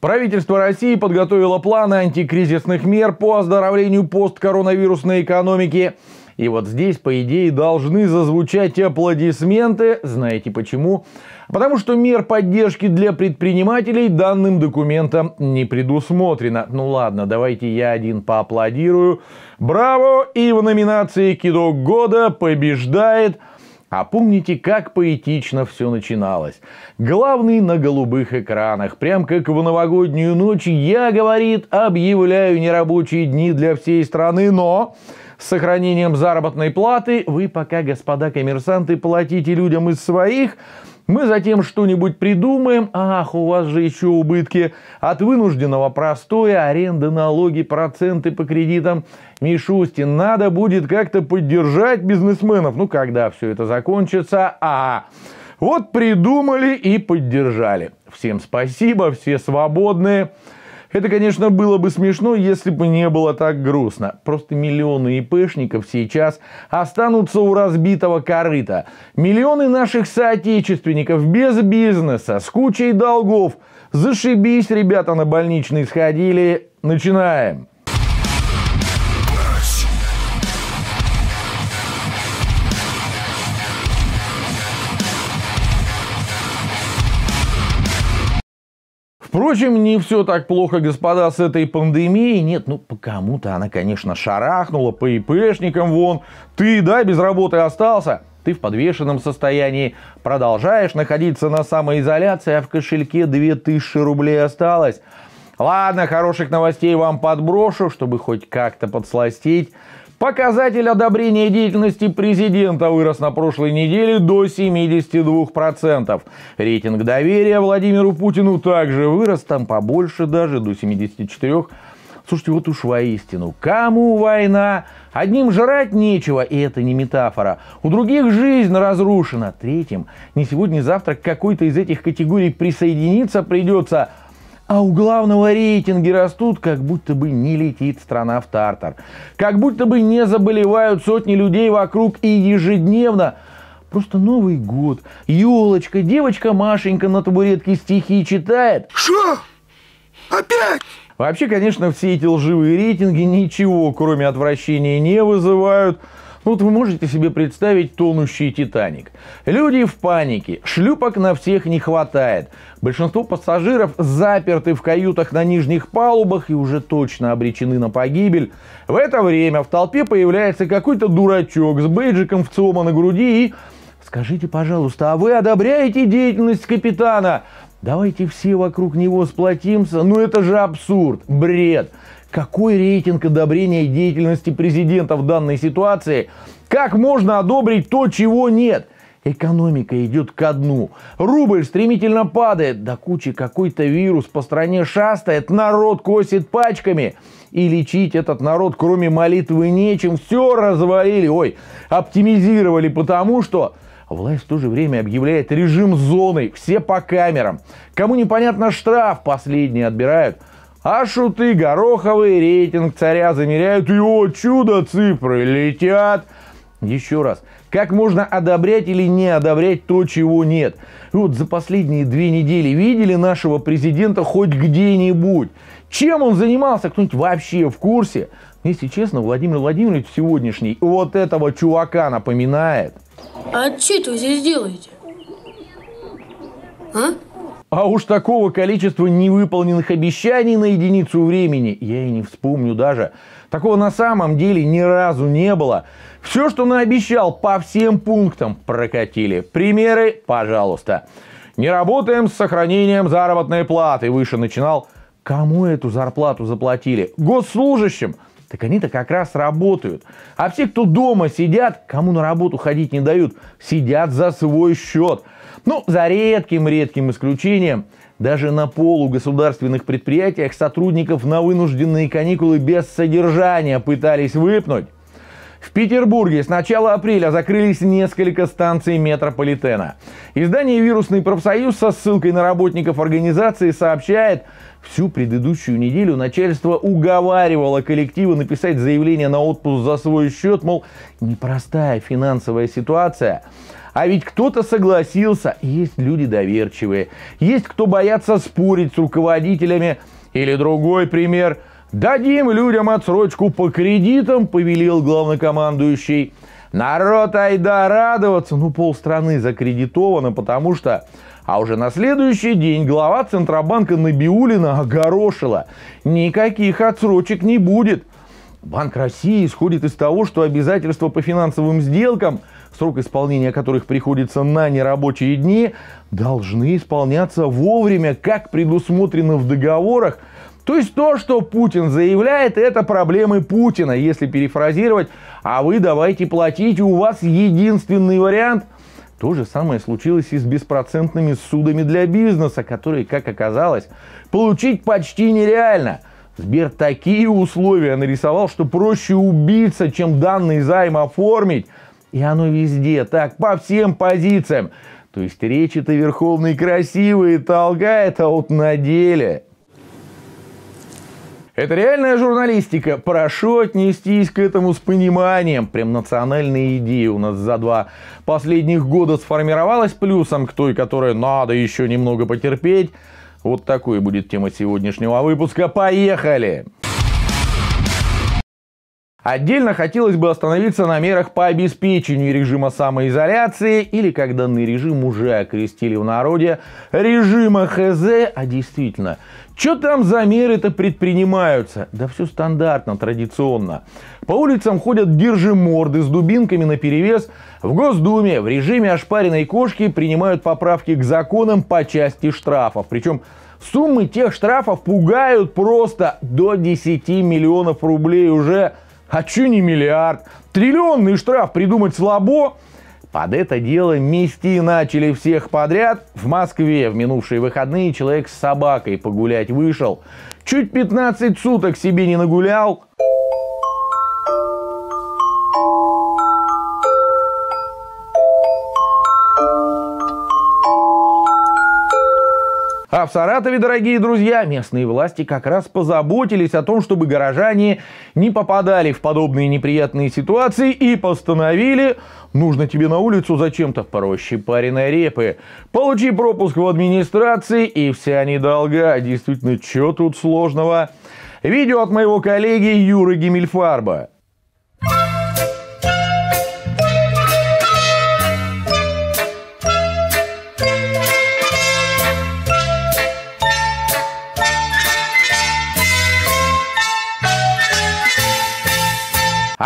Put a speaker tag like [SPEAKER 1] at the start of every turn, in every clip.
[SPEAKER 1] Правительство России подготовило планы антикризисных мер по оздоровлению посткоронавирусной экономики. И вот здесь, по идее, должны зазвучать аплодисменты. Знаете почему? Потому что мер поддержки для предпринимателей данным документом не предусмотрено. Ну ладно, давайте я один поаплодирую. Браво! И в номинации «Кидок года» побеждает а помните, как поэтично все начиналось? Главный на голубых экранах, прям как в новогоднюю ночь, я, говорит, объявляю нерабочие дни для всей страны, но с сохранением заработной платы. Вы пока, господа коммерсанты, платите людям из своих, мы затем что-нибудь придумаем, ах, у вас же еще убытки от вынужденного простоя, аренда, налоги, проценты по кредитам. Мишустин, надо будет как-то поддержать бизнесменов. Ну, когда все это закончится, а вот придумали и поддержали. Всем спасибо, все свободные. Это, конечно, было бы смешно, если бы не было так грустно. Просто миллионы ИПшников сейчас останутся у разбитого корыта. Миллионы наших соотечественников без бизнеса, с кучей долгов. Зашибись, ребята, на больничный сходили. Начинаем. Впрочем, не все так плохо, господа, с этой пандемией. Нет, ну по кому-то она, конечно, шарахнула, по ИПшникам вон. Ты, да, без работы остался? Ты в подвешенном состоянии, продолжаешь находиться на самоизоляции, а в кошельке 2000 рублей осталось. Ладно, хороших новостей вам подброшу, чтобы хоть как-то подсластить Показатель одобрения деятельности президента вырос на прошлой неделе до 72%. Рейтинг доверия Владимиру Путину также вырос, там побольше даже, до 74%. Слушайте, вот уж воистину, кому война? Одним жрать нечего, и это не метафора. У других жизнь разрушена. Третьим, не сегодня, не завтра к какой-то из этих категорий присоединиться придется – а у главного рейтинги растут, как будто бы не летит страна в тартар. Как будто бы не заболевают сотни людей вокруг и ежедневно. Просто Новый год, елочка, девочка Машенька на табуретке стихи читает. Что? Опять? Вообще, конечно, все эти лживые рейтинги ничего, кроме отвращения, не вызывают. Ну, вот вы можете себе представить тонущий Титаник. Люди в панике, шлюпок на всех не хватает. Большинство пассажиров заперты в каютах на нижних палубах и уже точно обречены на погибель. В это время в толпе появляется какой-то дурачок с бейджиком в цома на груди и... Скажите, пожалуйста, а вы одобряете деятельность капитана? Давайте все вокруг него сплотимся. Ну это же абсурд, бред. Какой рейтинг одобрения деятельности президента в данной ситуации? Как можно одобрить то, чего нет? Экономика идет ко дну. Рубль стремительно падает. До кучи какой-то вирус по стране шастает. Народ косит пачками. И лечить этот народ, кроме молитвы, нечем. Все развалили. Ой, оптимизировали, потому что... Власть в то же время объявляет режим зоны, все по камерам. Кому непонятно штраф, последний отбирают. А шуты гороховые рейтинг царя замеряют, и о чудо, цифры летят. Еще раз, как можно одобрять или не одобрять то, чего нет? вот за последние две недели видели нашего президента хоть где-нибудь? Чем он занимался, кто-нибудь вообще в курсе? Если честно, Владимир Владимирович сегодняшний вот этого чувака напоминает. А что это вы здесь делаете? А? А уж такого количества невыполненных обещаний на единицу времени я и не вспомню даже. Такого на самом деле ни разу не было. Все, что наобещал, по всем пунктам прокатили. Примеры, пожалуйста. Не работаем с сохранением заработной платы. Выше начинал. Кому эту зарплату заплатили? Госслужащим? Так они-то как раз работают. А все, кто дома сидят, кому на работу ходить не дают, сидят за свой счет – ну, за редким-редким исключением, даже на полугосударственных предприятиях сотрудников на вынужденные каникулы без содержания пытались выпнуть. В Петербурге с начала апреля закрылись несколько станций метрополитена. Издание «Вирусный профсоюз» со ссылкой на работников организации сообщает, всю предыдущую неделю начальство уговаривало коллективы написать заявление на отпуск за свой счет, мол, непростая финансовая ситуация – а ведь кто-то согласился, есть люди доверчивые, есть кто боятся спорить с руководителями. Или другой пример. «Дадим людям отсрочку по кредитам», – повелел главнокомандующий. Народ айда радоваться, ну полстраны закредитовано, потому что... А уже на следующий день глава Центробанка Набиулина огорошила. Никаких отсрочек не будет. Банк России исходит из того, что обязательства по финансовым сделкам – срок исполнения которых приходится на нерабочие дни, должны исполняться вовремя, как предусмотрено в договорах. То есть то, что Путин заявляет, это проблемы Путина, если перефразировать, а вы давайте платить, у вас единственный вариант – то же самое случилось и с беспроцентными судами для бизнеса, которые, как оказалось, получить почти нереально. Сбер такие условия нарисовал, что проще убиться, чем данный займ оформить – и оно везде, так, по всем позициям. То есть речи-то верховный красивые толгает, а вот на деле это реальная журналистика. Прошу отнестись к этому с пониманием. Прям национальная идея у нас за два последних года сформировалась плюсом к той, которая надо еще немного потерпеть. Вот такой будет тема сегодняшнего выпуска. Поехали! Отдельно хотелось бы остановиться на мерах по обеспечению режима самоизоляции или, как данный режим уже окрестили в народе, режима ХЗ, а действительно, что там за меры-то предпринимаются? Да все стандартно, традиционно. По улицам ходят держи морды с дубинками на перевес. В Госдуме в режиме ошпаренной кошки принимают поправки к законам по части штрафов. Причем суммы тех штрафов пугают просто до 10 миллионов рублей уже а Хочу не миллиард. Триллионный штраф придумать слабо. Под это дело мести начали всех подряд. В Москве в минувшие выходные человек с собакой погулять вышел. Чуть 15 суток себе не нагулял, А в Саратове, дорогие друзья, местные власти как раз позаботились о том, чтобы горожане не попадали в подобные неприятные ситуации и постановили Нужно тебе на улицу зачем-то порощи пареной репы. Получи пропуск в администрации и вся недолга. Действительно, чё тут сложного? Видео от моего коллеги Юры Гимельфарба.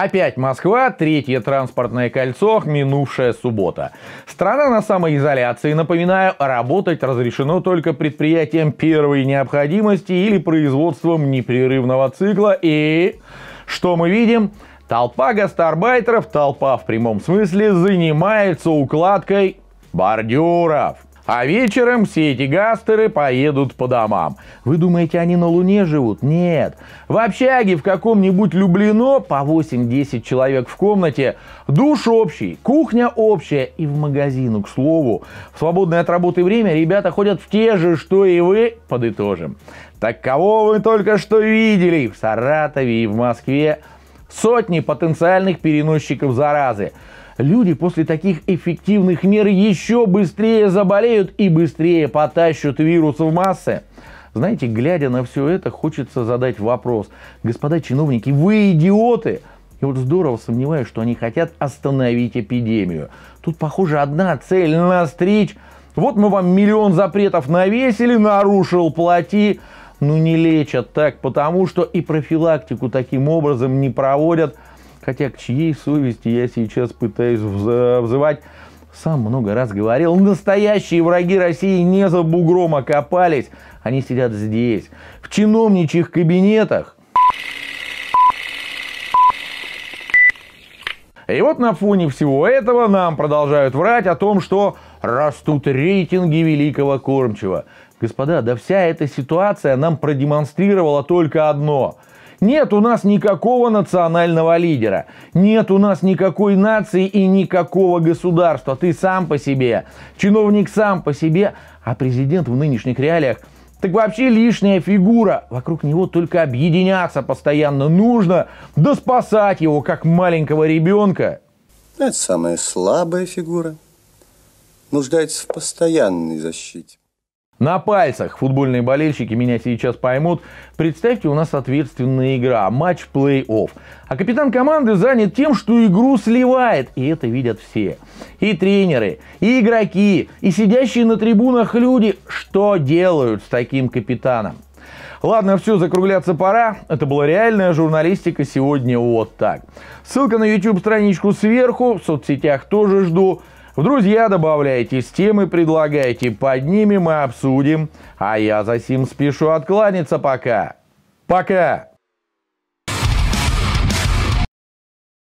[SPEAKER 1] Опять Москва, третье транспортное кольцо, минувшая суббота. Страна на самоизоляции, напоминаю, работать разрешено только предприятиям первой необходимости или производством непрерывного цикла. И что мы видим? Толпа гастарбайтеров, толпа в прямом смысле, занимается укладкой бордюров. А вечером все эти гастеры поедут по домам. Вы думаете, они на Луне живут? Нет. В общаге в каком-нибудь Люблино по 8-10 человек в комнате, душ общий, кухня общая и в магазину, к слову. В свободное от работы время ребята ходят в те же, что и вы, подытожим. Так кого вы только что видели в Саратове и в Москве? Сотни потенциальных переносчиков заразы люди после таких эффективных мер еще быстрее заболеют и быстрее потащат вирус в массы. Знаете, глядя на все это, хочется задать вопрос. Господа чиновники, вы идиоты! И вот здорово сомневаюсь, что они хотят остановить эпидемию. Тут, похоже, одна цель – настричь. Вот мы вам миллион запретов навесили, нарушил, плати. Ну не лечат так, потому что и профилактику таким образом не проводят – Хотя к чьей совести я сейчас пытаюсь взывать, сам много раз говорил, настоящие враги России не за бугром окопались, они сидят здесь, в чиновничьих кабинетах. И вот на фоне всего этого нам продолжают врать о том, что растут рейтинги великого кормчего. Господа, да вся эта ситуация нам продемонстрировала только одно – нет у нас никакого национального лидера. Нет у нас никакой нации и никакого государства. Ты сам по себе. Чиновник сам по себе. А президент в нынешних реалиях так вообще лишняя фигура. Вокруг него только объединяться постоянно нужно, да спасать его, как маленького ребенка. Это самая слабая фигура. Нуждается в постоянной защите. На пальцах футбольные болельщики меня сейчас поймут. Представьте, у нас ответственная игра, матч плей-офф. А капитан команды занят тем, что игру сливает. И это видят все. И тренеры, и игроки, и сидящие на трибунах люди. Что делают с таким капитаном? Ладно, все, закругляться пора. Это была реальная журналистика сегодня вот так. Ссылка на YouTube-страничку сверху, в соцсетях тоже жду. В друзья добавляйтесь, темы предлагайте, под ними мы обсудим. А я за сим спешу откланяться пока. Пока!